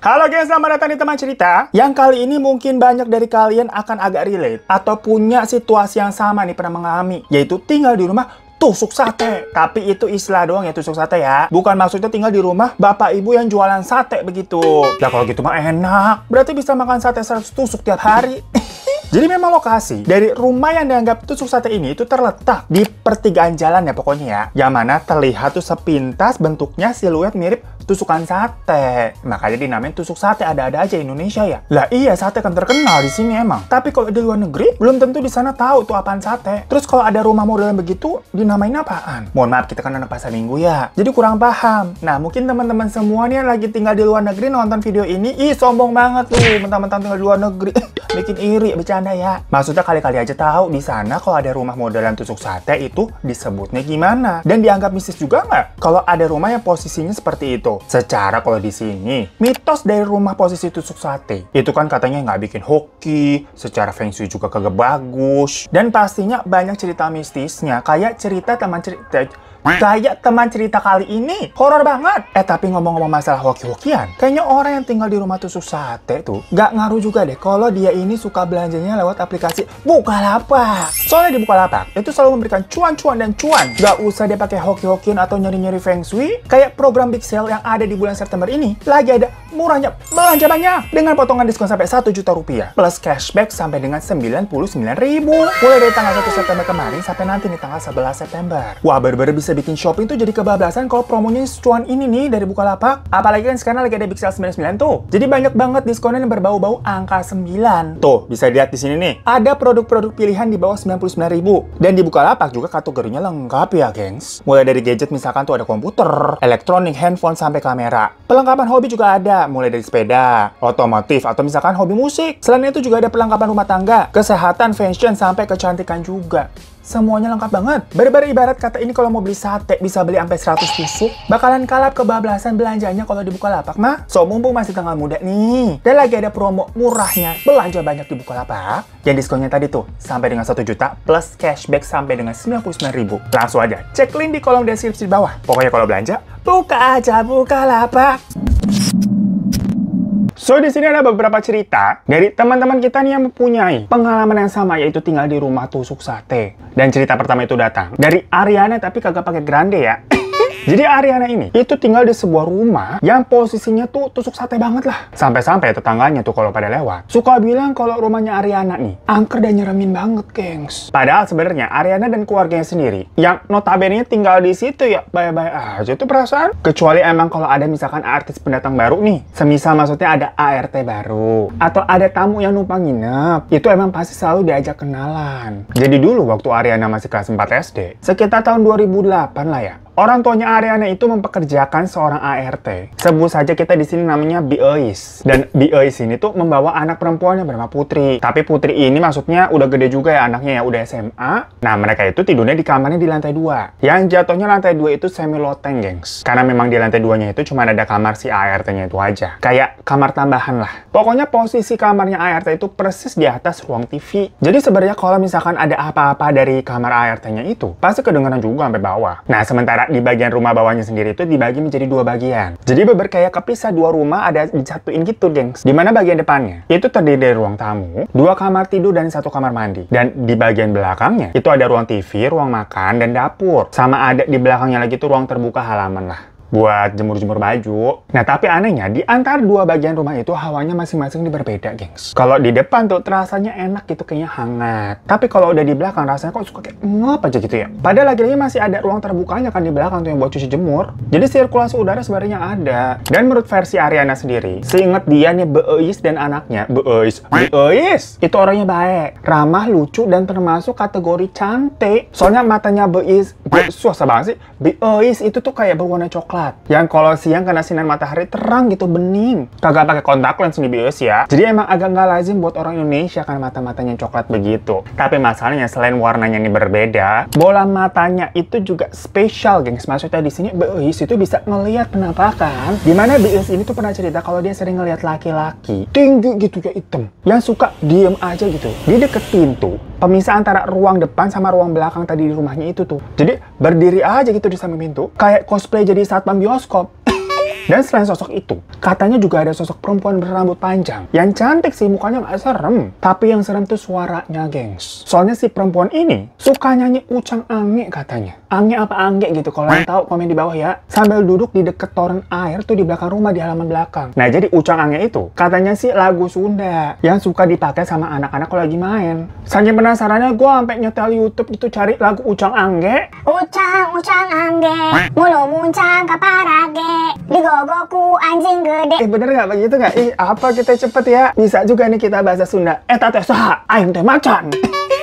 Halo guys, selamat datang di teman cerita. Yang kali ini mungkin banyak dari kalian akan agak relate atau punya situasi yang sama nih pernah mengalami, yaitu tinggal di rumah tusuk sate. Tapi itu istilah doang ya tusuk sate ya. Bukan maksudnya tinggal di rumah bapak ibu yang jualan sate begitu. Ya kalau gitu mah enak. Berarti bisa makan sate seratus tusuk tiap hari. Jadi memang lokasi dari rumah yang dianggap tusuk sate ini itu terletak di pertigaan jalan ya pokoknya ya. Yang mana terlihat tuh sepintas bentuknya siluet mirip tusukan sate. Makanya dinamain tusuk sate ada-ada aja Indonesia ya. Lah iya sate kan terkenal di sini emang. Tapi kalau di luar negeri belum tentu di sana tahu tuh apaan sate. Terus kalau ada rumah modelan begitu dinamain apaan? Mohon maaf kita kan anak pasar minggu ya. Jadi kurang paham. Nah mungkin teman-teman semua nih yang lagi tinggal di luar negeri nonton video ini. Ih sombong banget lu mentang-mentang tinggal di luar negeri. Bikin iri bercanda sana ya. Maksudnya kali-kali aja tahu di sana kalau ada rumah modelan tusuk sate itu disebutnya gimana. Dan dianggap mistis juga nggak kalau ada rumah yang posisinya seperti itu. Secara kalau di sini, mitos dari rumah posisi tusuk sate itu kan katanya nggak bikin hoki, secara feng shui juga kagak bagus. Dan pastinya banyak cerita mistisnya, kayak cerita teman cerita Kayak teman cerita kali ini, horor banget. Eh tapi ngomong-ngomong masalah hoki-hokian, kayaknya orang yang tinggal di rumah tusuk sate tuh nggak ngaruh juga deh kalau dia ini suka belanjanya lewat aplikasi Bukalapak. Soalnya di Bukalapak itu selalu memberikan cuan-cuan dan cuan. Gak usah dia pakai hoki-hokian atau nyari-nyari feng shui. Kayak program Big Sale yang ada di bulan September ini, lagi ada murahnya belanja banyak dengan potongan diskon sampai satu juta rupiah plus cashback sampai dengan sembilan puluh sembilan ribu. Mulai dari tanggal satu September kemarin sampai nanti di tanggal sebelas September. Wah, baru-baru bisa bisa bikin shopping tuh jadi kebablasan kalau promonya cuan ini nih dari Bukalapak. Apalagi kan sekarang lagi ada Big Sale 99 tuh. Jadi banyak banget diskonnya yang berbau-bau angka 9. Tuh, bisa lihat di sini nih. Ada produk-produk pilihan di bawah 99.000 dan di Bukalapak juga kategorinya lengkap ya, gengs. Mulai dari gadget misalkan tuh ada komputer, elektronik, handphone sampai kamera. Perlengkapan hobi juga ada, mulai dari sepeda, otomotif atau misalkan hobi musik. Selain itu juga ada perlengkapan rumah tangga, kesehatan, fashion sampai kecantikan juga. Semuanya lengkap banget. Berber ibarat kata ini kalau mau beli sate bisa beli sampai 100 tusuk, bakalan kalap kebablasan belanjanya kalau dibuka lapak mah. So mumpung masih tanggal muda nih, dan lagi ada promo murahnya belanja banyak di buka lapak. Yang diskonnya tadi tuh sampai dengan 1 juta plus cashback sampai dengan 99 ribu. Langsung aja cek link di kolom deskripsi di bawah. Pokoknya kalau belanja, buka aja buka lapak. So, di sini ada beberapa cerita dari teman-teman kita nih yang mempunyai pengalaman yang sama, yaitu tinggal di rumah tusuk sate. Dan cerita pertama itu datang dari Ariana, tapi kagak pakai grande ya. Jadi Ariana ini itu tinggal di sebuah rumah yang posisinya tuh tusuk sate banget lah. Sampai-sampai tetangganya tuh kalau pada lewat suka bilang kalau rumahnya Ariana nih angker dan nyeremin banget, gengs. Padahal sebenarnya Ariana dan keluarganya sendiri yang notabene tinggal di situ ya bye-bye aja tuh perasaan. Kecuali emang kalau ada misalkan artis pendatang baru nih, semisal maksudnya ada ART baru atau ada tamu yang numpang nginep, itu emang pasti selalu diajak kenalan. Jadi dulu waktu Ariana masih kelas 4 SD, sekitar tahun 2008 lah ya, Orang tuanya Ariana itu mempekerjakan seorang ART. Sebut saja kita di sini namanya BOIS. Dan BOIS ini tuh membawa anak perempuannya bernama Putri. Tapi Putri ini maksudnya udah gede juga ya anaknya ya, udah SMA. Nah, mereka itu tidurnya di kamarnya di lantai dua. Yang jatuhnya lantai dua itu semi loteng, gengs. Karena memang di lantai 2-nya itu cuma ada kamar si ART-nya itu aja. Kayak kamar tambahan lah. Pokoknya posisi kamarnya ART itu persis di atas ruang TV. Jadi sebenarnya kalau misalkan ada apa-apa dari kamar ART-nya itu, pasti kedengaran juga sampai bawah. Nah, sementara di bagian rumah bawahnya sendiri itu dibagi menjadi dua bagian. Jadi beber kayak kepisah dua rumah ada dicatuin gitu, gengs. Di mana bagian depannya? Itu terdiri dari ruang tamu, dua kamar tidur dan satu kamar mandi. Dan di bagian belakangnya itu ada ruang TV, ruang makan dan dapur. Sama ada di belakangnya lagi itu ruang terbuka halaman lah buat jemur-jemur baju. Nah, tapi anehnya di antara dua bagian rumah itu hawanya masing-masing berbeda, gengs. Kalau di depan tuh rasanya enak gitu kayaknya hangat. Tapi kalau udah di belakang rasanya kok suka kayak ngap aja gitu ya. Padahal lagi-lagi masih ada ruang terbukanya kan di belakang tuh yang buat cuci jemur. Jadi sirkulasi udara sebenarnya ada. Dan menurut versi Ariana sendiri, seingat dia nih Beois dan anaknya, Beois, Beois, itu orangnya baik, ramah, lucu dan termasuk kategori cantik. Soalnya matanya Beois, Beis susah banget sih. Beois itu tuh kayak berwarna coklat yang kalau siang karena sinar matahari terang gitu bening. Kagak pakai kontak lens di bios ya. Jadi emang agak nggak lazim buat orang Indonesia kan mata-matanya coklat begitu. Tapi masalahnya selain warnanya ini berbeda, bola matanya itu juga spesial, gengs. Maksudnya di sini bios itu bisa ngelihat penampakan. Dimana bios ini tuh pernah cerita kalau dia sering ngelihat laki-laki tinggi gitu ya hitam, yang suka diem aja gitu. Di deket pintu, pemisah antara ruang depan sama ruang belakang tadi di rumahnya itu tuh. Jadi berdiri aja gitu di samping pintu, kayak cosplay jadi saat bioskop dan selain sosok itu, katanya juga ada sosok perempuan berambut panjang. Yang cantik sih, mukanya nggak serem. Tapi yang serem tuh suaranya, gengs. Soalnya si perempuan ini suka nyanyi ucang angge katanya. Angge apa angge gitu, kalau yang tahu komen di bawah ya. Sambil duduk di deket toren air tuh di belakang rumah, di halaman belakang. Nah, jadi ucang angge itu katanya sih lagu Sunda yang suka dipakai sama anak-anak kalau lagi main. Saking penasarannya, gue sampai nyetel YouTube itu cari lagu ucang angge. Ucang, ucang angge, mulu muncang kaparage, digo Goku anjing gede. Eh bener nggak begitu nggak? Ih apa kita cepet ya? Bisa juga nih kita bahasa Sunda. Eh tante saha, ayam teh macan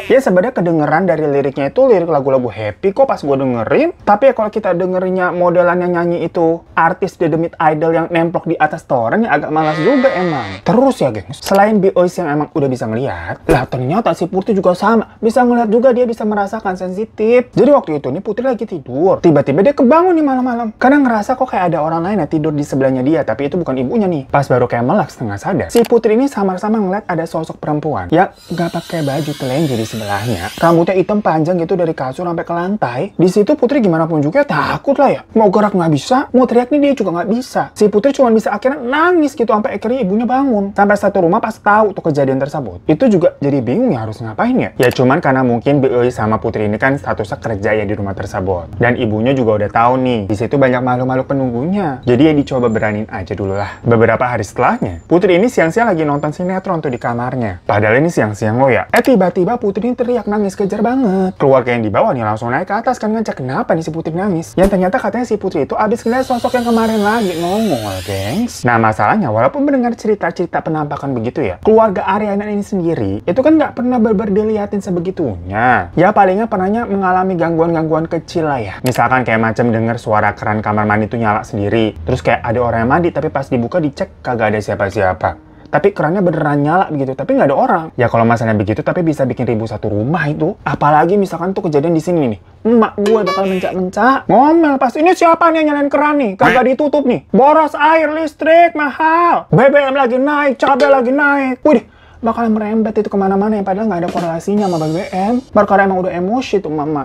ya sebenarnya kedengeran dari liriknya itu lirik lagu-lagu happy kok pas gue dengerin tapi ya kalau kita dengerinnya modelan yang nyanyi itu artis The demit idol yang nemplok di atas toren ya agak malas juga emang terus ya gengs selain BOIS yang emang udah bisa ngeliat lah ternyata si Putri juga sama bisa ngeliat juga dia bisa merasakan sensitif jadi waktu itu nih Putri lagi tidur tiba-tiba dia kebangun nih malam-malam karena ngerasa kok kayak ada orang lain yang tidur di sebelahnya dia tapi itu bukan ibunya nih pas baru kayak melak setengah sadar si Putri ini samar-samar ngeliat ada sosok perempuan ya nggak pakai baju telanjang jadi sebelahnya rambutnya hitam panjang gitu dari kasur sampai ke lantai di situ Putri gimana pun juga takut lah ya mau gerak nggak bisa mau teriak nih dia juga nggak bisa si Putri cuma bisa akhirnya nangis gitu sampai akhirnya ibunya bangun sampai satu rumah pas tahu tuh kejadian tersebut itu juga jadi bingung ya harus ngapain ya ya cuman karena mungkin BOI sama Putri ini kan statusnya kerja ya di rumah tersebut dan ibunya juga udah tahu nih di situ banyak makhluk-makhluk penunggunya jadi ya dicoba beranin aja dulu lah beberapa hari setelahnya Putri ini siang-siang lagi nonton sinetron tuh di kamarnya padahal ini siang-siang lo ya eh tiba-tiba Putri Udin teriak nangis kejar banget. Keluarga yang di bawah nih langsung naik ke atas kan ngecek kenapa nih si Putri nangis. Yang ternyata katanya si Putri itu abis kenal sosok yang kemarin lagi nongol, gengs. Nah masalahnya walaupun mendengar cerita-cerita penampakan begitu ya, keluarga Ariana ini sendiri itu kan nggak pernah berber diliatin sebegitunya. Ya palingnya pernahnya mengalami gangguan-gangguan kecil lah ya. Misalkan kayak macam dengar suara keran kamar mandi itu nyala sendiri, terus kayak ada orang yang mandi tapi pas dibuka dicek kagak ada siapa-siapa tapi kerannya beneran nyala begitu tapi nggak ada orang ya kalau masalahnya begitu tapi bisa bikin ribu satu rumah itu apalagi misalkan tuh kejadian di sini nih emak gue bakal mencak-mencak ngomel pas ini siapa nih yang nyalain keran nih kagak ditutup nih boros air listrik mahal BBM lagi naik cabai lagi naik wih bakal merembet itu kemana-mana yang padahal nggak ada korelasinya sama BBM berkarena emang udah emosi tuh mama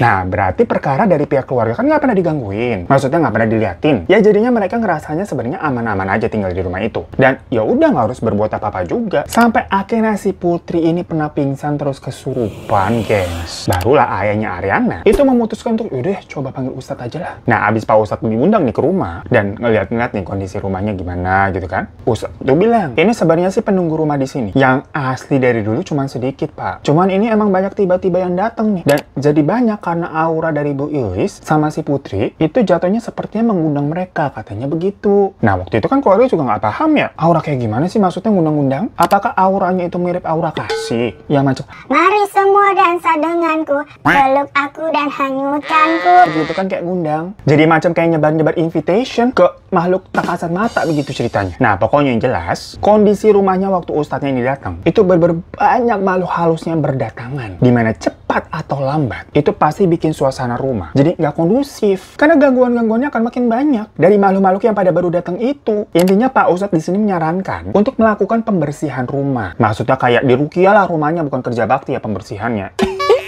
Nah, berarti perkara dari pihak keluarga kan nggak pernah digangguin. Maksudnya nggak pernah diliatin. Ya jadinya mereka ngerasanya sebenarnya aman-aman aja tinggal di rumah itu. Dan ya udah nggak harus berbuat apa-apa juga. Sampai akhirnya si Putri ini pernah pingsan terus kesurupan, guys. Barulah ayahnya Ariana itu memutuskan untuk yaudah coba panggil Ustadz aja lah. Nah, abis Pak Ustadz diundang nih ke rumah dan ngeliat-ngeliat nih kondisi rumahnya gimana gitu kan. Ustadz tuh bilang, ini sebenarnya sih penunggu rumah di sini. Yang asli dari dulu cuman sedikit, Pak. Cuman ini emang banyak tiba-tiba yang datang nih. Dan jadi banyak karena aura dari Bu Iris sama si Putri itu jatuhnya sepertinya mengundang mereka, katanya begitu. Nah, waktu itu kan keluarga juga nggak paham ya, aura kayak gimana sih maksudnya ngundang-undang? Apakah auranya itu mirip aura kasih? Yang macam, mari semua dansa denganku, peluk aku dan hanyutkanku. Begitu kan kayak ngundang. Jadi macam kayak nyebar-nyebar invitation ke makhluk tak kasat mata begitu ceritanya. Nah, pokoknya yang jelas, kondisi rumahnya waktu ustadznya ini datang, itu berbanyak -ber makhluk halusnya berdatangan. Dimana cep cepat atau lambat itu pasti bikin suasana rumah jadi nggak kondusif karena gangguan-gangguannya akan makin banyak dari makhluk-makhluk yang pada baru datang itu intinya Pak Ustadz di sini menyarankan untuk melakukan pembersihan rumah maksudnya kayak dirukialah rumahnya bukan kerja bakti ya pembersihannya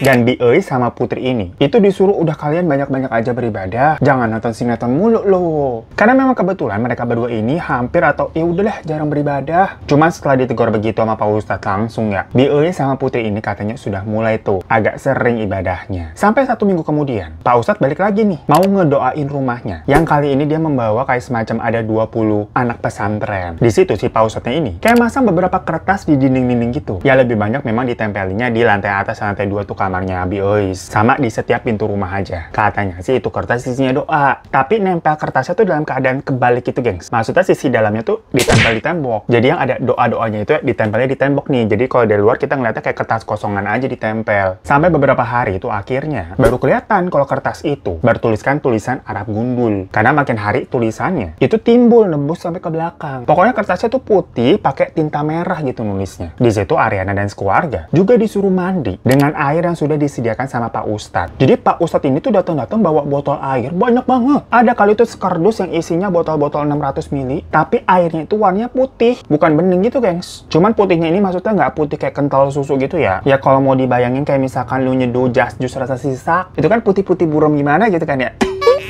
dan Ei sama Putri ini, itu disuruh udah kalian banyak-banyak aja beribadah, jangan nonton sinetron mulu loh. Karena memang kebetulan mereka berdua ini hampir atau ya udahlah jarang beribadah. Cuman setelah ditegur begitu sama Pak Ustadz langsung ya, Ei sama Putri ini katanya sudah mulai tuh agak sering ibadahnya. Sampai satu minggu kemudian, Pak Ustadz balik lagi nih, mau ngedoain rumahnya. Yang kali ini dia membawa kayak semacam ada 20 anak pesantren. Di situ si Pak Ustadznya ini, kayak masang beberapa kertas di dinding-dinding gitu. Ya lebih banyak memang ditempelinnya di lantai atas lantai dua tuh kamar kamarnya Abi Ois. Sama di setiap pintu rumah aja. Katanya sih itu kertas sisinya doa. Tapi nempel kertasnya tuh dalam keadaan kebalik gitu, gengs. Maksudnya sisi dalamnya tuh ditempel di tembok. Jadi yang ada doa-doanya itu ditempelnya di tembok nih. Jadi kalau dari luar kita ngeliatnya kayak kertas kosongan aja ditempel. Sampai beberapa hari itu akhirnya baru kelihatan kalau kertas itu bertuliskan tulisan Arab gundul. Karena makin hari tulisannya itu timbul nembus sampai ke belakang. Pokoknya kertasnya tuh putih pakai tinta merah gitu nulisnya. Di situ Ariana dan sekeluarga juga disuruh mandi dengan air yang sudah disediakan sama Pak Ustadz. Jadi Pak Ustadz ini tuh datang-datang bawa botol air banyak banget. Ada kali itu sekardus yang isinya botol-botol 600 ml, tapi airnya itu warnanya putih, bukan bening gitu, gengs. Cuman putihnya ini maksudnya nggak putih kayak kental susu gitu ya. Ya kalau mau dibayangin kayak misalkan lu nyeduh jas jus rasa sisa, itu kan putih-putih buram gimana gitu kan ya.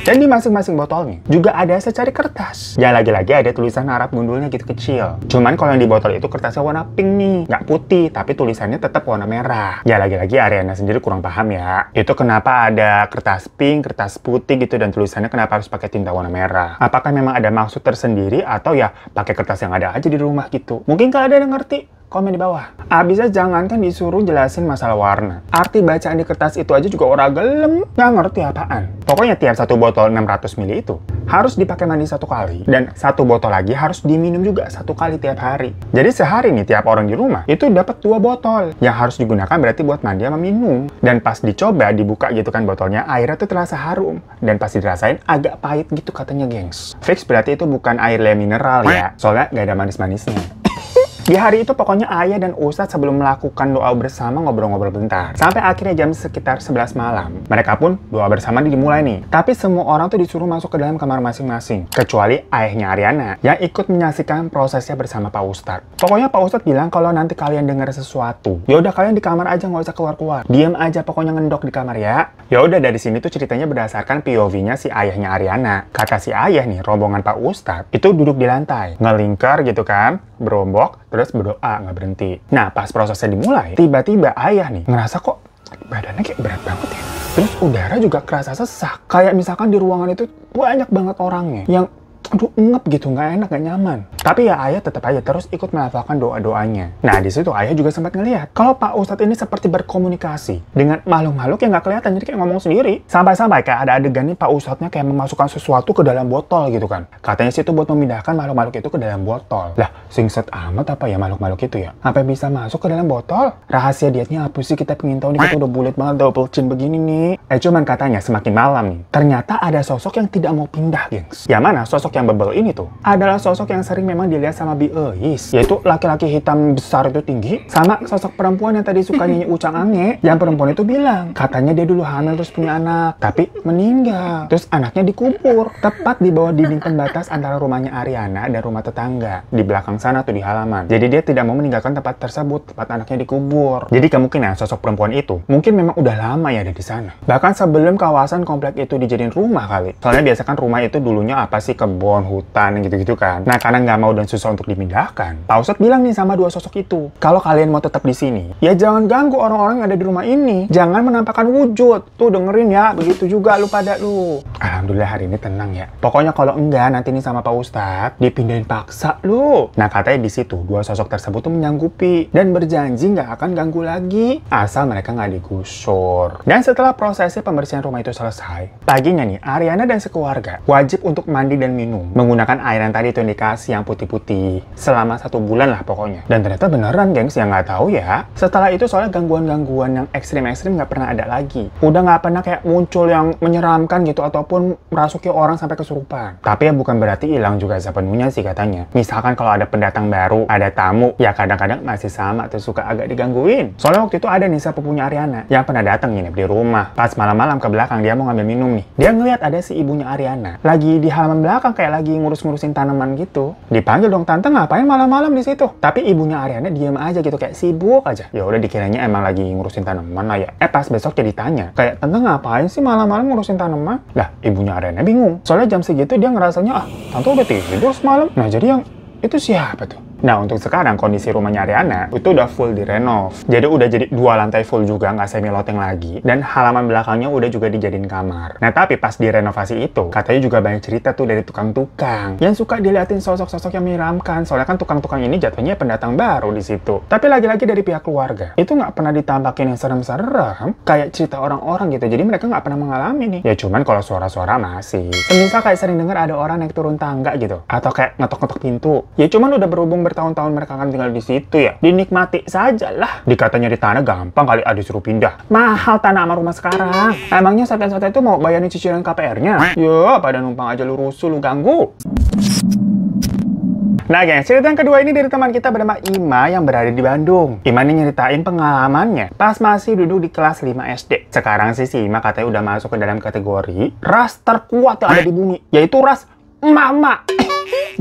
Dan di masing-masing botolnya juga ada secari kertas. Ya lagi-lagi ada tulisan Arab gundulnya gitu kecil. Cuman kalau yang di botol itu kertasnya warna pink nih, nggak putih, tapi tulisannya tetap warna merah. Ya lagi-lagi Ariana sendiri kurang paham ya. Itu kenapa ada kertas pink, kertas putih gitu dan tulisannya kenapa harus pakai tinta warna merah? Apakah memang ada maksud tersendiri atau ya pakai kertas yang ada aja di rumah gitu? Mungkin kalau ada yang ngerti komen di bawah. Abisnya jangan kan disuruh jelasin masalah warna. Arti bacaan di kertas itu aja juga orang gelem. Nggak ngerti apaan. Pokoknya tiap satu botol 600 ml itu harus dipakai mandi satu kali. Dan satu botol lagi harus diminum juga satu kali tiap hari. Jadi sehari nih tiap orang di rumah itu dapat dua botol. Yang harus digunakan berarti buat mandi sama minum. Dan pas dicoba, dibuka gitu kan botolnya, airnya tuh terasa harum. Dan pasti dirasain agak pahit gitu katanya gengs. Fix berarti itu bukan air le mineral ya. Soalnya nggak ada manis-manisnya. Di hari itu pokoknya ayah dan ustadz sebelum melakukan doa bersama ngobrol-ngobrol bentar. Sampai akhirnya jam sekitar 11 malam. Mereka pun doa bersama dimulai nih. Tapi semua orang tuh disuruh masuk ke dalam kamar masing-masing. Kecuali ayahnya Ariana yang ikut menyaksikan prosesnya bersama Pak Ustadz. Pokoknya Pak Ustadz bilang kalau nanti kalian dengar sesuatu, ya udah kalian di kamar aja nggak usah keluar-keluar. Diam aja pokoknya ngendok di kamar ya. Ya udah dari sini tuh ceritanya berdasarkan POV-nya si ayahnya Ariana. Kata si ayah nih, rombongan Pak Ustadz itu duduk di lantai, ngelingkar gitu kan, berombong terus berdoa, nggak berhenti. Nah, pas prosesnya dimulai, tiba-tiba ayah nih ngerasa kok badannya kayak berat banget ya. Terus udara juga kerasa sesak. Kayak misalkan di ruangan itu banyak banget orangnya yang aduh ngep gitu, nggak enak, nggak nyaman. Tapi ya ayah tetap aja terus ikut melafalkan doa-doanya. Nah di situ ayah juga sempat ngelihat kalau Pak Ustadz ini seperti berkomunikasi dengan makhluk-makhluk yang nggak kelihatan, jadi kayak ngomong sendiri. Sampai-sampai kayak ada adegan nih Pak Ustadznya kayak memasukkan sesuatu ke dalam botol gitu kan. Katanya sih itu buat memindahkan makhluk-makhluk itu ke dalam botol. Lah, singset amat apa ya makhluk-makhluk itu ya? apa bisa masuk ke dalam botol? Rahasia dietnya apa sih kita pengen tahu nih, kita udah bulat banget double chin begini nih. Eh cuman katanya semakin malam nih, ternyata ada sosok yang tidak mau pindah, gengs. ya mana sosok yang yang bebel ini tuh adalah sosok yang sering memang dilihat sama Biis, yaitu laki-laki hitam besar itu tinggi, sama sosok perempuan yang tadi suka nyanyi ucang ange, yang perempuan itu bilang, katanya dia dulu hamil terus punya anak, tapi meninggal. Terus anaknya dikubur, tepat di bawah dinding pembatas antara rumahnya Ariana dan rumah tetangga, di belakang sana tuh di halaman. Jadi dia tidak mau meninggalkan tempat tersebut, tempat anaknya dikubur. Jadi kemungkinan sosok perempuan itu mungkin memang udah lama ya ada di sana. Bahkan sebelum kawasan komplek itu dijadiin rumah kali. Soalnya biasakan rumah itu dulunya apa sih kebun pohon hutan gitu-gitu kan. Nah karena nggak mau dan susah untuk dimindahkan, Pak Ustadz bilang nih sama dua sosok itu, kalau kalian mau tetap di sini, ya jangan ganggu orang-orang yang ada di rumah ini. Jangan menampakkan wujud. Tuh dengerin ya, begitu juga lu pada lu. Alhamdulillah hari ini tenang ya. Pokoknya kalau enggak nanti nih sama Pak Ustadz, dipindahin paksa lu. Nah katanya di situ dua sosok tersebut tuh menyanggupi dan berjanji nggak akan ganggu lagi asal mereka nggak digusur. Dan setelah prosesnya pembersihan rumah itu selesai, paginya nih Ariana dan sekeluarga wajib untuk mandi dan minum minum menggunakan air yang tadi itu yang dikasih yang putih-putih selama satu bulan lah pokoknya dan ternyata beneran gengs yang nggak tahu ya setelah itu soalnya gangguan-gangguan yang ekstrim-ekstrim nggak pernah ada lagi udah nggak pernah kayak muncul yang menyeramkan gitu ataupun merasuki orang sampai kesurupan tapi ya bukan berarti hilang juga sepenuhnya sih katanya misalkan kalau ada pendatang baru ada tamu ya kadang-kadang masih sama tuh suka agak digangguin soalnya waktu itu ada nih punya Ariana yang pernah datang nginep di rumah pas malam-malam ke belakang dia mau ngambil minum nih dia ngeliat ada si ibunya Ariana lagi di halaman belakang kayak kayak lagi ngurus-ngurusin tanaman gitu. Dipanggil dong tante ngapain malam-malam di situ? Tapi ibunya Ariana diem aja gitu kayak sibuk aja. Ya udah dikiranya emang lagi ngurusin tanaman lah ya. Eh pas besok jadi tanya. kayak tante ngapain sih malam-malam ngurusin tanaman? Lah ibunya Ariana bingung. Soalnya jam segitu dia ngerasanya ah tante udah tidur semalam. Nah jadi yang itu siapa tuh? Nah, untuk sekarang kondisi rumahnya Ariana itu udah full direnov. Jadi udah jadi dua lantai full juga, nggak semi loteng lagi. Dan halaman belakangnya udah juga dijadiin kamar. Nah, tapi pas direnovasi itu, katanya juga banyak cerita tuh dari tukang-tukang yang suka diliatin sosok-sosok yang menyeramkan. Soalnya kan tukang-tukang ini jatuhnya pendatang baru di situ. Tapi lagi-lagi dari pihak keluarga, itu nggak pernah ditampakin yang serem-serem, kayak cerita orang-orang gitu. Jadi mereka nggak pernah mengalami nih. Ya cuman kalau suara-suara masih. Semisal kayak sering dengar ada orang naik turun tangga gitu, atau kayak ngetok-ngetok pintu. Ya cuman udah berhubung ber bertahun-tahun mereka akan tinggal di situ ya. Dinikmati sajalah. Dikatanya di tanah gampang kali ada ah, suruh pindah. Mahal tanah sama rumah sekarang. Emangnya sate-sate itu mau bayarin cicilan KPR-nya? Yo, pada numpang aja lu rusuh, lu ganggu. Nah guys, cerita yang kedua ini dari teman kita bernama Ima yang berada di Bandung. Ima ini nyeritain pengalamannya pas masih duduk di kelas 5 SD. Sekarang sih si Ima katanya udah masuk ke dalam kategori ras terkuat yang ada di bumi, yaitu ras mama.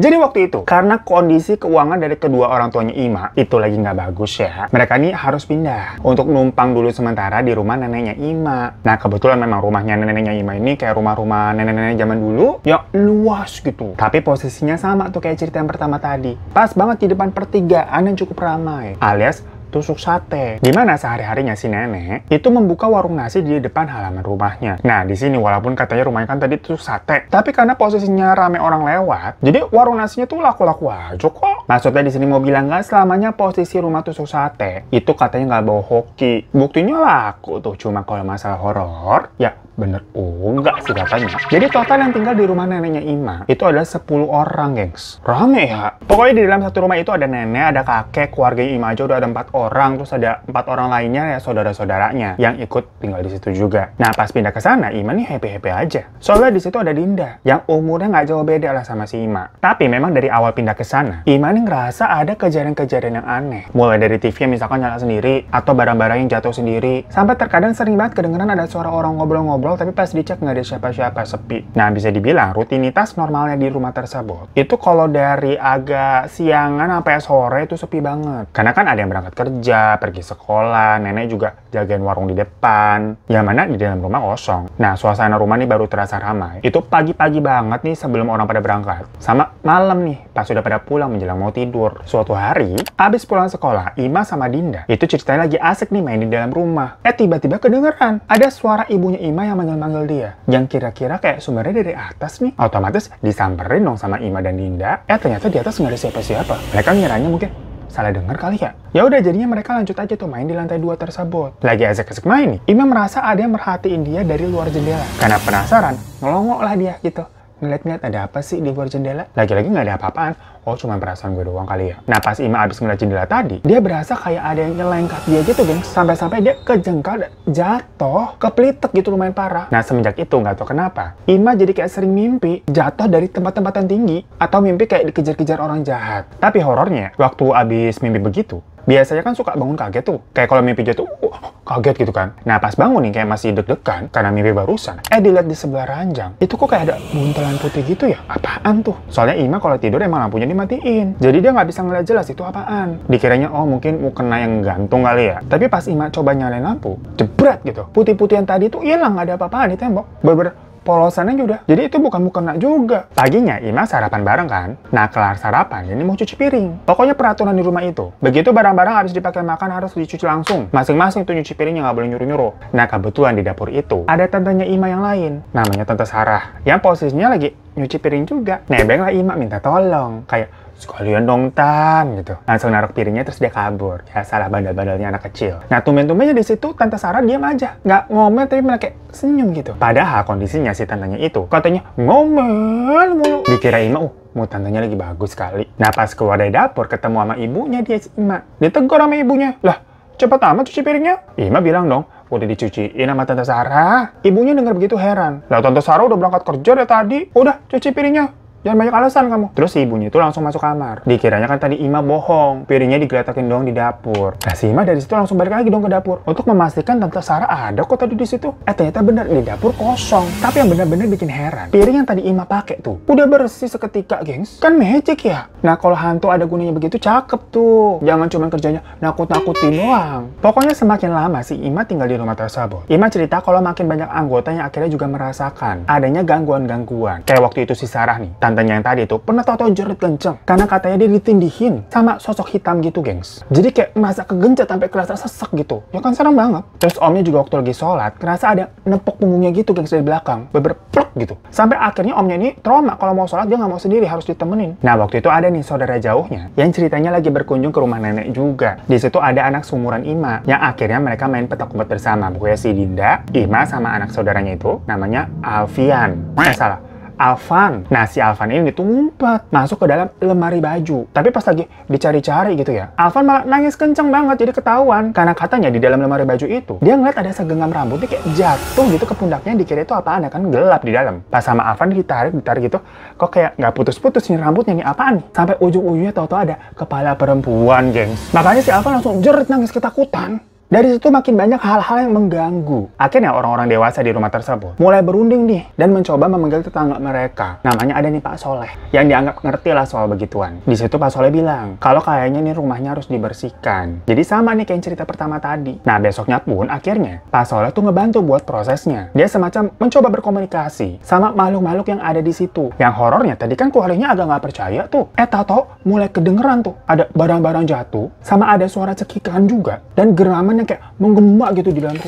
Jadi waktu itu, karena kondisi keuangan dari kedua orang tuanya Ima itu lagi nggak bagus ya, mereka nih harus pindah untuk numpang dulu sementara di rumah neneknya Ima. Nah kebetulan memang rumahnya neneknya Ima ini kayak rumah-rumah nenek-nenek zaman dulu yang luas gitu. Tapi posisinya sama tuh kayak cerita yang pertama tadi. Pas banget di depan pertigaan yang cukup ramai alias tusuk sate. Gimana sehari-harinya si nenek itu membuka warung nasi di depan halaman rumahnya. Nah, di sini walaupun katanya rumahnya kan tadi tusuk sate, tapi karena posisinya rame orang lewat, jadi warung nasinya tuh laku-laku aja kok. Maksudnya di sini mau bilang nggak selamanya posisi rumah tusuk sate itu katanya nggak bawa hoki. Buktinya laku tuh cuma kalau masalah horor ya Bener oh, enggak sih katanya. Jadi total yang tinggal di rumah neneknya Ima itu adalah 10 orang, gengs. Rame ya. Pokoknya di dalam satu rumah itu ada nenek, ada kakek, keluarga Ima aja udah ada empat orang, terus ada empat orang lainnya ya saudara-saudaranya yang ikut tinggal di situ juga. Nah pas pindah ke sana, Ima nih happy-happy aja. Soalnya di situ ada Dinda yang umurnya nggak jauh beda lah sama si Ima. Tapi memang dari awal pindah ke sana, Ima nih ngerasa ada kejadian-kejadian yang aneh. Mulai dari TV yang misalkan nyala sendiri atau barang-barang yang jatuh sendiri, sampai terkadang sering banget kedengeran ada suara orang ngobrol-ngobrol ngobrol tapi pas dicek nggak ada siapa-siapa sepi. Nah bisa dibilang rutinitas normalnya di rumah tersebut itu kalau dari agak siangan sampai sore itu sepi banget. Karena kan ada yang berangkat kerja, pergi sekolah, nenek juga jagain warung di depan. Yang mana di dalam rumah kosong. Nah suasana rumah ini baru terasa ramai. Itu pagi-pagi banget nih sebelum orang pada berangkat. Sama malam nih pas sudah pada pulang menjelang mau tidur. Suatu hari abis pulang sekolah Ima sama Dinda itu ceritanya lagi asik nih main di dalam rumah. Eh tiba-tiba kedengeran ada suara ibunya Ima yang yang manggil-manggil dia, yang kira-kira kayak sumbernya dari atas nih. Otomatis disamperin dong sama Ima dan Dinda, eh ternyata di atas nggak ada siapa-siapa. Mereka ngiranya mungkin, salah dengar kali ya? Ya udah jadinya mereka lanjut aja tuh main di lantai dua tersebut. Lagi asik-asik main nih, Ima merasa ada yang merhatiin dia dari luar jendela. Karena penasaran, ngelongok lah dia gitu ngeliat-ngeliat ada apa sih di luar jendela. Lagi-lagi nggak ada apa-apaan. Oh, cuma perasaan gue doang kali ya. Nah, pas Ima abis ngeliat jendela tadi, dia berasa kayak ada yang nyelengkat dia gitu, geng. Sampai-sampai dia kejengkal, jatuh, kepelitek gitu lumayan parah. Nah, semenjak itu nggak tahu kenapa, Ima jadi kayak sering mimpi jatuh dari tempat-tempat yang tinggi atau mimpi kayak dikejar-kejar orang jahat. Tapi horornya, waktu abis mimpi begitu, biasanya kan suka bangun kaget tuh. Kayak kalau mimpi jatuh, uh, kaget gitu kan. Nah pas bangun nih kayak masih deg-degan karena mimpi barusan. Eh dilihat di sebelah ranjang, itu kok kayak ada buntelan putih gitu ya? Apaan tuh? Soalnya Ima kalau tidur emang lampunya dimatiin. Jadi dia nggak bisa ngeliat jelas itu apaan. Dikiranya oh mungkin mau kena yang gantung kali ya. Tapi pas Ima coba nyalain lampu, jebret gitu. Putih-putih yang tadi tuh hilang, nggak ada apa-apaan di tembok. Bener-bener polosannya juga. Jadi itu bukan mukena juga. Paginya Ima sarapan bareng kan? Nah kelar sarapan ini mau cuci piring. Pokoknya peraturan di rumah itu. Begitu barang-barang habis dipakai makan harus dicuci langsung. Masing-masing tuh nyuci piringnya nggak boleh nyuruh-nyuruh. Nah kebetulan di dapur itu ada tantenya Ima yang lain. Namanya Tante Sarah. Yang posisinya lagi nyuci piring juga. Nebenglah Ima minta tolong. Kayak, sekalian dong Tam gitu langsung naruh piringnya terus dia kabur ya salah bandel-bandelnya anak kecil nah tumen-tumennya di situ tante Sarah diam aja nggak ngomel tapi malah kayak senyum gitu padahal kondisinya si tantenya itu katanya ngomel mulu dikira Ima uh oh, mau tantenya lagi bagus sekali nah pas keluar dari dapur ketemu sama ibunya dia si Ima ditegur sama ibunya lah cepat amat cuci piringnya Ima bilang dong udah dicuci ini sama Tante Sarah. Ibunya denger begitu heran. Lah Tante Sarah udah berangkat kerja dari tadi. Udah, cuci piringnya. Jangan banyak alasan kamu. Terus si ibunya itu langsung masuk kamar. Dikiranya kan tadi Ima bohong. Piringnya digeletakin dong di dapur. Nah si Ima dari situ langsung balik lagi dong ke dapur. Untuk memastikan Tante Sarah ada kok tadi di situ. Eh ternyata bener di dapur kosong. Tapi yang bener-bener bikin heran. Piring yang tadi Ima pakai tuh. Udah bersih seketika gengs. Kan magic ya. Nah kalau hantu ada gunanya begitu cakep tuh. Jangan cuma kerjanya nakut-nakutin doang. Pokoknya semakin lama si Ima tinggal di rumah tersebut. Ima cerita kalau makin banyak anggota yang akhirnya juga merasakan adanya gangguan-gangguan. Kayak waktu itu si Sarah nih tantenya yang tadi itu pernah tau-tau jerit kenceng karena katanya dia ditindihin sama sosok hitam gitu gengs jadi kayak merasa kegencet sampai kerasa sesek gitu ya kan serem banget terus omnya juga waktu lagi sholat kerasa ada nepok punggungnya gitu gengs dari belakang beberapa gitu sampai akhirnya omnya ini trauma kalau mau sholat dia nggak mau sendiri harus ditemenin nah waktu itu ada nih saudara jauhnya yang ceritanya lagi berkunjung ke rumah nenek juga di situ ada anak sumuran Ima yang akhirnya mereka main petak umpet bersama pokoknya si Dinda Ima sama anak saudaranya itu namanya Alfian eh salah Alvan. Nah, si Alvan ini tuh ngumpet masuk ke dalam lemari baju. Tapi pas lagi dicari-cari gitu ya, Alvan malah nangis kenceng banget jadi ketahuan. Karena katanya di dalam lemari baju itu, dia ngeliat ada segenggam rambutnya kayak jatuh gitu ke pundaknya dikira itu apaan ya kan gelap di dalam. Pas sama Alvan ditarik, ditarik gitu, kok kayak nggak putus-putus nih rambutnya nih apaan Sampai ujung-ujungnya tau-tau ada kepala perempuan, gengs. Makanya si Alvan langsung jerit nangis ketakutan. Dari situ makin banyak hal-hal yang mengganggu. Akhirnya orang-orang dewasa di rumah tersebut mulai berunding nih dan mencoba memanggil tetangga mereka. Namanya ada nih Pak Soleh yang dianggap ngerti lah soal begituan. Di situ Pak Soleh bilang kalau kayaknya nih rumahnya harus dibersihkan. Jadi sama nih kayak cerita pertama tadi. Nah besoknya pun akhirnya Pak Soleh tuh ngebantu buat prosesnya. Dia semacam mencoba berkomunikasi sama makhluk-makhluk yang ada di situ. Yang horornya tadi kan keluarganya agak nggak percaya tuh. Eh tato mulai kedengeran tuh ada barang-barang jatuh sama ada suara cekikan juga dan geraman kayak menggema gitu di rumah.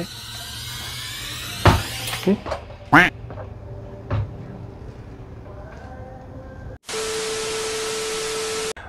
oke okay.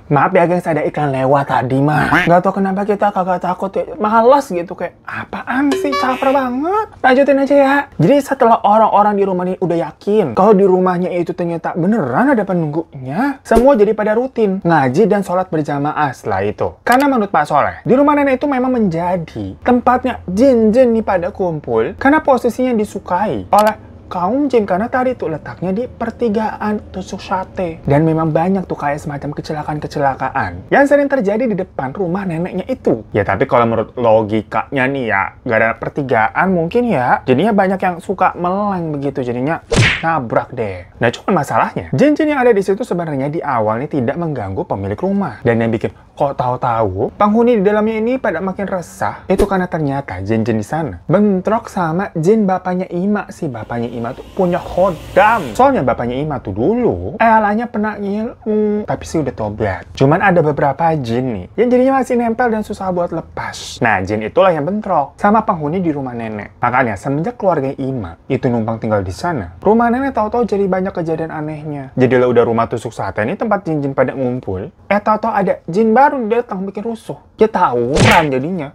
maaf ya gengs ada iklan lewat tadi mah Gak tau kenapa kita kagak takut ya malas gitu kayak apaan sih caper banget lanjutin aja ya jadi setelah orang-orang di rumah ini udah yakin kalau di rumahnya itu ternyata beneran ada penunggunya semua jadi pada rutin ngaji dan sholat berjamaah setelah itu karena menurut Pak Soleh di rumah nenek itu memang menjadi tempatnya jin-jin nih pada kumpul karena posisinya disukai oleh kaum jin karena tadi tuh letaknya di pertigaan tusuk sate dan memang banyak tuh kayak semacam kecelakaan-kecelakaan yang sering terjadi di depan rumah neneknya itu ya tapi kalau menurut logikanya nih ya gak ada pertigaan mungkin ya jadinya banyak yang suka meleng begitu jadinya nabrak deh nah cuman masalahnya jin-jin yang ada di situ sebenarnya di awalnya tidak mengganggu pemilik rumah dan yang bikin Kok tahu-tahu penghuni di dalamnya ini pada makin resah? Itu karena ternyata jin-jin di sana bentrok sama jin bapaknya Ima. Si bapaknya Ima tuh punya hodam. Soalnya bapaknya Ima tuh dulu elanya eh, pernah ngilu, tapi sih udah tobat. Cuman ada beberapa jin nih yang jadinya masih nempel dan susah buat lepas. Nah, jin itulah yang bentrok sama penghuni di rumah nenek. Makanya semenjak keluarga Ima itu numpang tinggal di sana, rumah nenek tahu-tahu jadi banyak kejadian anehnya. Jadilah udah rumah tusuk sate ini tempat jin-jin pada ngumpul. Eh tahu-tahu ada jin bapak baru datang bikin rusuh. Dia tawuran jadinya.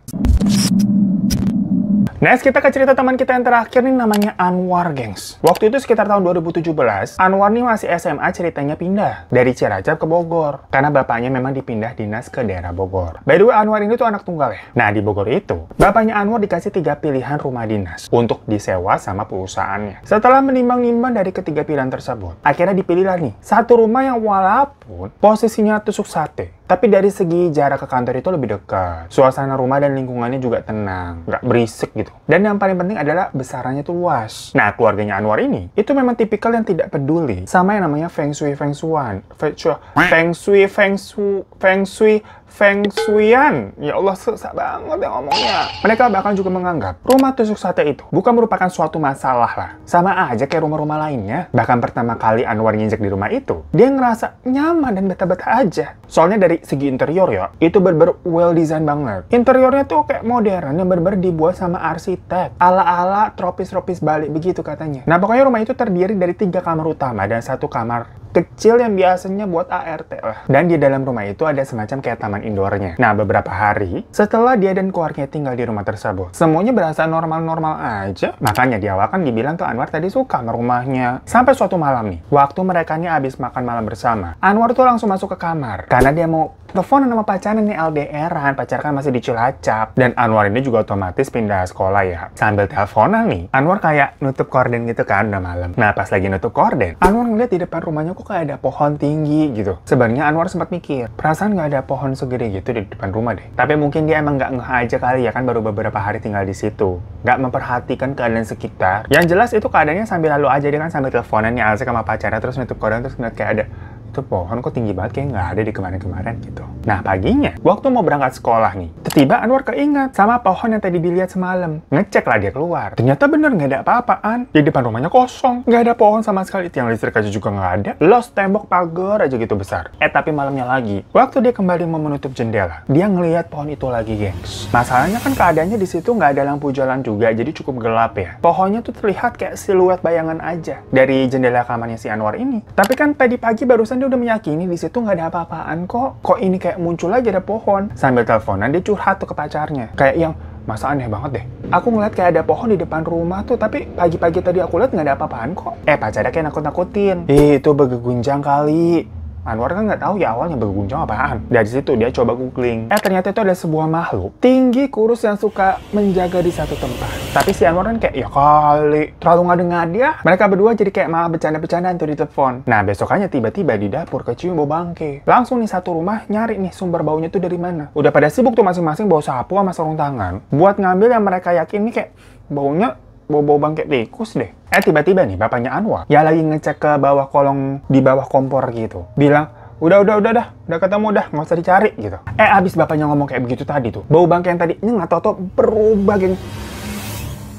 Next, kita ke cerita teman kita yang terakhir nih namanya Anwar, gengs. Waktu itu sekitar tahun 2017, Anwar nih masih SMA ceritanya pindah dari Ciracap ke Bogor. Karena bapaknya memang dipindah dinas ke daerah Bogor. By the way, Anwar ini tuh anak tunggal ya. Nah, di Bogor itu, bapaknya Anwar dikasih tiga pilihan rumah dinas untuk disewa sama perusahaannya. Setelah menimbang-nimbang dari ketiga pilihan tersebut, akhirnya dipilihlah nih satu rumah yang walaupun posisinya tusuk sate, tapi dari segi jarak ke kantor itu lebih dekat. Suasana rumah dan lingkungannya juga tenang, nggak berisik gitu. Dan yang paling penting adalah besarannya tuh luas. Nah, keluarganya Anwar ini, itu memang tipikal yang tidak peduli sama yang namanya feng shui feng shuan. Feng shui, feng shui, feng shui, feng shui, Feng Shuian. Ya Allah, susah banget yang ngomongnya. Mereka bahkan juga menganggap rumah tusuk sate itu bukan merupakan suatu masalah lah. Sama aja kayak rumah-rumah lainnya. Bahkan pertama kali Anwar nginjek di rumah itu, dia ngerasa nyaman dan betah-betah aja. Soalnya dari segi interior ya, itu berber well design banget. Interiornya tuh kayak modern yang berber dibuat sama arsitek. Ala-ala tropis-tropis balik begitu katanya. Nah pokoknya rumah itu terdiri dari tiga kamar utama dan satu kamar kecil yang biasanya buat ART lah. Dan di dalam rumah itu ada semacam kayak taman indoornya. Nah, beberapa hari setelah dia dan keluarganya tinggal di rumah tersebut, semuanya berasa normal-normal aja. Makanya di awal kan dibilang tuh Anwar tadi suka sama rumahnya. Sampai suatu malam nih, waktu mereka nih habis makan malam bersama, Anwar tuh langsung masuk ke kamar karena dia mau telepon sama pacarnya nih LDRan, pacar kan masih di Cilacap. Dan Anwar ini juga otomatis pindah sekolah ya. Sambil teleponan nih, Anwar kayak nutup korden gitu kan udah malam. Nah, pas lagi nutup korden, Anwar ngeliat di depan rumahnya kok kayak ada pohon tinggi gitu. Sebenarnya Anwar sempat mikir, perasaan nggak ada pohon segede gitu di depan rumah deh. Tapi mungkin dia emang nggak ngeh aja kali ya kan baru beberapa hari tinggal di situ. nggak memperhatikan keadaan sekitar. Yang jelas itu keadaannya sambil lalu aja dia kan sambil teleponannya Alsa sama pacarnya terus nutup koran terus ngeliat kayak ada itu pohon kok tinggi banget kayak nggak ada di kemarin-kemarin gitu. Nah paginya, waktu mau berangkat sekolah nih, tiba-tiba Anwar keinget sama pohon yang tadi dilihat semalam. Ngecek lah dia keluar. Ternyata bener nggak ada apa-apaan. Di depan rumahnya kosong, nggak ada pohon sama sekali. Tiang listrik aja juga nggak ada. Los tembok pagar aja gitu besar. Eh tapi malamnya lagi, waktu dia kembali mau menutup jendela, dia ngelihat pohon itu lagi gengs. Masalahnya kan keadaannya di situ nggak ada lampu jalan juga, jadi cukup gelap ya. Pohonnya tuh terlihat kayak siluet bayangan aja dari jendela kamarnya si Anwar ini. Tapi kan tadi pagi barusan dia udah meyakini di situ nggak ada apa-apaan kok. Kok ini kayak muncul aja ada pohon. Sambil teleponan dia curhat tuh ke pacarnya. Kayak yang masa aneh banget deh. Aku ngeliat kayak ada pohon di depan rumah tuh, tapi pagi-pagi tadi aku lihat nggak ada apa-apaan kok. Eh pacarnya kayak nakut-nakutin. Ih, itu begegunjang kali. Anwar kan nggak tahu ya awalnya berguncang apaan. Dari situ dia coba googling. Eh ternyata itu ada sebuah makhluk tinggi kurus yang suka menjaga di satu tempat. Tapi si Anwar kan kayak ya kali terlalu nggak dengar dia. Mereka berdua jadi kayak malah bercanda-bercandaan tuh di telepon. Nah besokannya tiba-tiba di dapur kecium bau bangke. Langsung nih satu rumah nyari nih sumber baunya tuh dari mana. Udah pada sibuk tuh masing-masing bawa sapu sama sarung tangan. Buat ngambil yang mereka yakin nih kayak baunya bau-bau bangkai tikus deh. Eh tiba-tiba nih bapaknya Anwar, ya lagi ngecek ke bawah kolong di bawah kompor gitu. Bilang, udah udah udah dah udah ketemu dah nggak usah dicari gitu eh abis bapaknya ngomong kayak begitu tadi tuh bau bangke yang tadi ini nggak tau berubah geng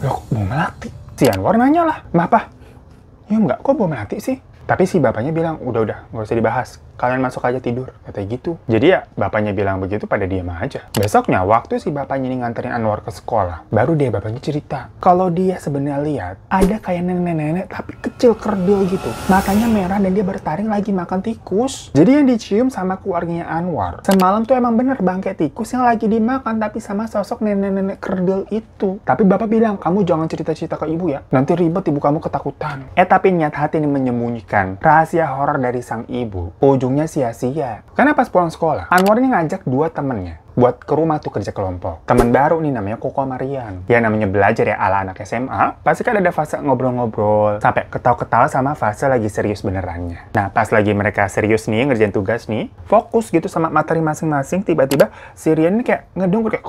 loh bau melati si Anwar nanya lah bapak, ya nggak kok bau melati sih tapi si bapaknya bilang, udah-udah, nggak usah dibahas. Kalian masuk aja tidur, kata gitu. Jadi ya, bapaknya bilang begitu pada diam aja. Besoknya, waktu si bapaknya ini nganterin Anwar ke sekolah, baru dia bapaknya cerita. Kalau dia sebenarnya lihat, ada kayak nenek-nenek tapi kecil kerdil gitu. Matanya merah dan dia bertaring lagi makan tikus. Jadi yang dicium sama keluarganya Anwar. Semalam tuh emang bener bangke tikus yang lagi dimakan tapi sama sosok nenek-nenek kerdil itu. Tapi bapak bilang, kamu jangan cerita-cerita ke ibu ya. Nanti ribet ibu kamu ketakutan. Eh tapi niat hati ini menyembunyikan rahasia horor dari sang ibu. Ujungnya sia-sia. Karena pas pulang sekolah, Anwar ini ngajak dua temennya buat ke rumah tuh kerja kelompok. Teman baru nih namanya Koko Marian. Ya namanya belajar ya ala anak SMA, pasti kan ada fase ngobrol-ngobrol, sampai ketawa-ketawa sama fase lagi serius benerannya. Nah, pas lagi mereka serius nih ngerjain tugas nih, fokus gitu sama materi masing-masing, tiba-tiba Sirian ini kayak ngedung kayak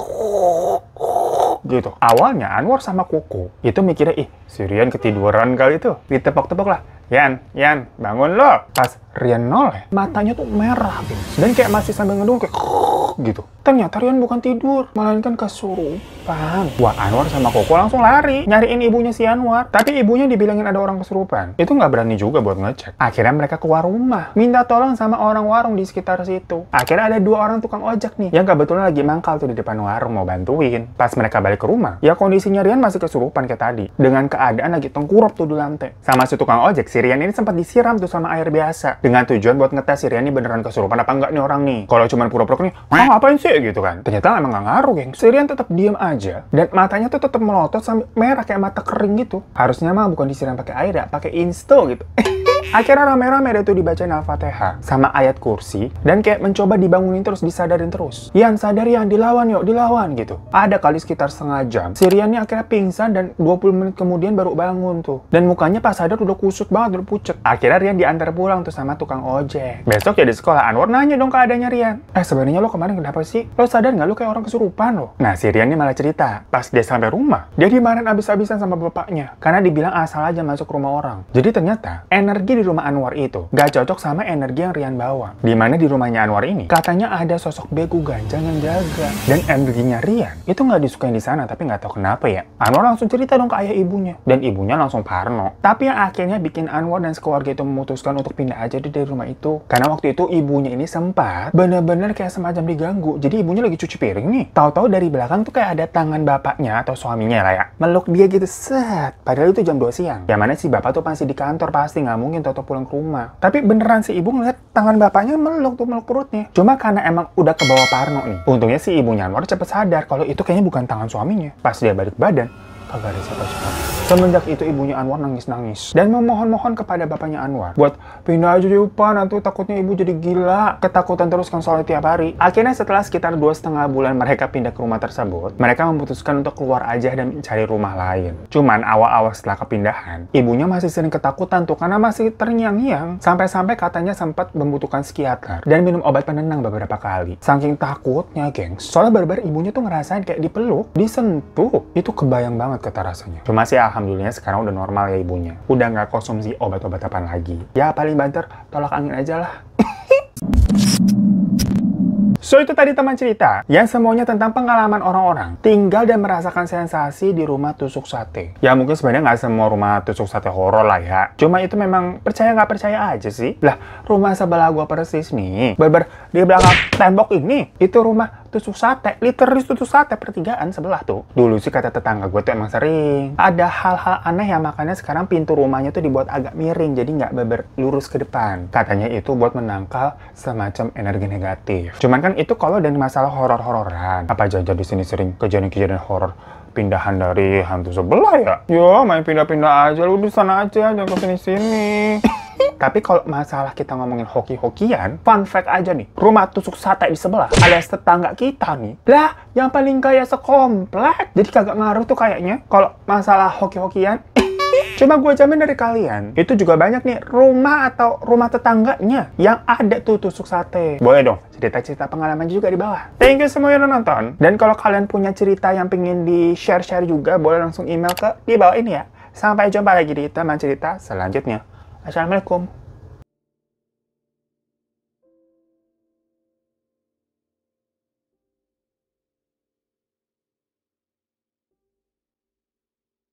gitu. Awalnya Anwar sama Koko itu mikirnya, ih, Sirian Rian ketiduran kali itu. Ditepok-tepok lah, Yan, Yan, bangun lo. Pas Rian noleh, matanya tuh merah, gitu Dan kayak masih sambil ngedung kayak gitu. Ternyata Rian bukan tidur, melainkan kesurupan. Wah, Anwar sama Koko langsung lari, nyariin ibunya si Anwar. Tapi ibunya dibilangin ada orang kesurupan. Itu nggak berani juga buat ngecek. Akhirnya mereka keluar rumah, minta tolong sama orang warung di sekitar situ. Akhirnya ada dua orang tukang ojek nih, yang kebetulan lagi mangkal tuh di depan warung mau bantuin. Pas mereka balik ke rumah, ya kondisinya Rian masih kesurupan kayak tadi. Dengan keadaan lagi tengkurap tuh di lantai. Sama si tukang ojek, si Rian ini sempat disiram tuh sama air biasa dengan tujuan buat ngetes si Rian ini beneran kesurupan apa enggak nih orang nih. Kalau cuman pura-pura nih, ah ngapain sih gitu kan. Ternyata emang nggak ngaruh geng. Si Rian tetap diem aja dan matanya tuh tetap melotot sampai merah kayak mata kering gitu. Harusnya mah bukan disiram pakai air ya, pakai insto gitu. akhirnya rame-rame ada tuh dibacain Al-Fatihah sama ayat kursi dan kayak mencoba dibangunin terus disadarin terus yang sadar yang dilawan yuk dilawan gitu ada kali sekitar setengah jam ini akhirnya pingsan dan 20 menit kemudian baru bangun tuh dan mukanya pas sadar udah kusut banget udah pucet akhirnya Rian diantar pulang tuh sama tukang ojek besok ya di sekolah Anwar nanya dong keadaannya Rian eh sebenarnya lo kemarin kenapa sih lo sadar nggak lo kayak orang kesurupan lo nah Sirian ini malah cerita pas dia sampai rumah Jadi kemarin abis-abisan sama bapaknya karena dibilang asal aja masuk rumah orang jadi ternyata energi energi di rumah Anwar itu gak cocok sama energi yang Rian bawa. Dimana di rumahnya Anwar ini katanya ada sosok beku ganjang yang jaga. Dan energinya Rian itu nggak disukai di sana tapi nggak tahu kenapa ya. Anwar langsung cerita dong ke ayah ibunya. Dan ibunya langsung parno. Tapi yang akhirnya bikin Anwar dan sekeluarga itu memutuskan untuk pindah aja deh dari rumah itu. Karena waktu itu ibunya ini sempat bener-bener kayak semacam diganggu. Jadi ibunya lagi cuci piring nih. Tahu-tahu dari belakang tuh kayak ada tangan bapaknya atau suaminya lah ya. Meluk dia gitu set. Padahal itu jam 2 siang. Yang mana si bapak tuh pasti di kantor pasti nggak mungkin atau pulang ke rumah. Tapi beneran si ibu ngeliat tangan bapaknya meluk tuh meluk perutnya. Cuma karena emang udah ke bawah parno nih. Untungnya si ibunya Anwar cepet sadar kalau itu kayaknya bukan tangan suaminya. Pas dia balik badan, kagak ada siapa-siapa. Semenjak itu ibunya Anwar nangis-nangis dan memohon-mohon kepada bapaknya Anwar buat pindah aja di UPA nanti takutnya ibu jadi gila ketakutan terus kan soalnya tiap hari. Akhirnya setelah sekitar dua setengah bulan mereka pindah ke rumah tersebut, mereka memutuskan untuk keluar aja dan mencari rumah lain. Cuman awal-awal setelah kepindahan, ibunya masih sering ketakutan tuh karena masih terngiang-ngiang sampai-sampai katanya sempat membutuhkan psikiater dan minum obat penenang beberapa kali. Saking takutnya, geng. Soalnya barbar ibunya tuh ngerasain kayak dipeluk, disentuh. Itu kebayang banget kata rasanya. Cuma sih alhamdulillah sekarang udah normal ya ibunya. Udah nggak konsumsi obat-obatan lagi. Ya paling banter tolak angin aja lah. So itu tadi teman cerita yang semuanya tentang pengalaman orang-orang tinggal dan merasakan sensasi di rumah tusuk sate. Ya mungkin sebenarnya nggak semua rumah tusuk sate horor lah ya. Cuma itu memang percaya nggak percaya aja sih. Lah rumah sebelah gua persis nih, berber di belakang tembok ini itu rumah tusuk sate, literis tusuk sate pertigaan sebelah tuh. Dulu sih kata tetangga gue tuh emang sering. Ada hal-hal aneh yang makanya sekarang pintu rumahnya tuh dibuat agak miring, jadi nggak beber lurus ke depan. Katanya itu buat menangkal semacam energi negatif. Cuman kan itu kalau dari masalah horor-hororan. Apa aja di sini sering kejadian-kejadian horor pindahan dari hantu sebelah ya? Yo, main pindah-pindah aja lu di sana aja, jangan ke sini-sini. Tapi kalau masalah kita ngomongin hoki-hokian, fun fact aja nih, rumah tusuk sate di sebelah alias tetangga kita nih, lah yang paling kaya sekomplek. Jadi kagak ngaruh tuh kayaknya kalau masalah hoki-hokian. Cuma gue jamin dari kalian, itu juga banyak nih rumah atau rumah tetangganya yang ada tuh tusuk sate. Boleh dong cerita-cerita pengalaman juga di bawah. Thank you semua yang nonton. Dan kalau kalian punya cerita yang pengen di-share-share juga, boleh langsung email ke di bawah ini ya. Sampai jumpa lagi di teman cerita selanjutnya. Assalamualaikum.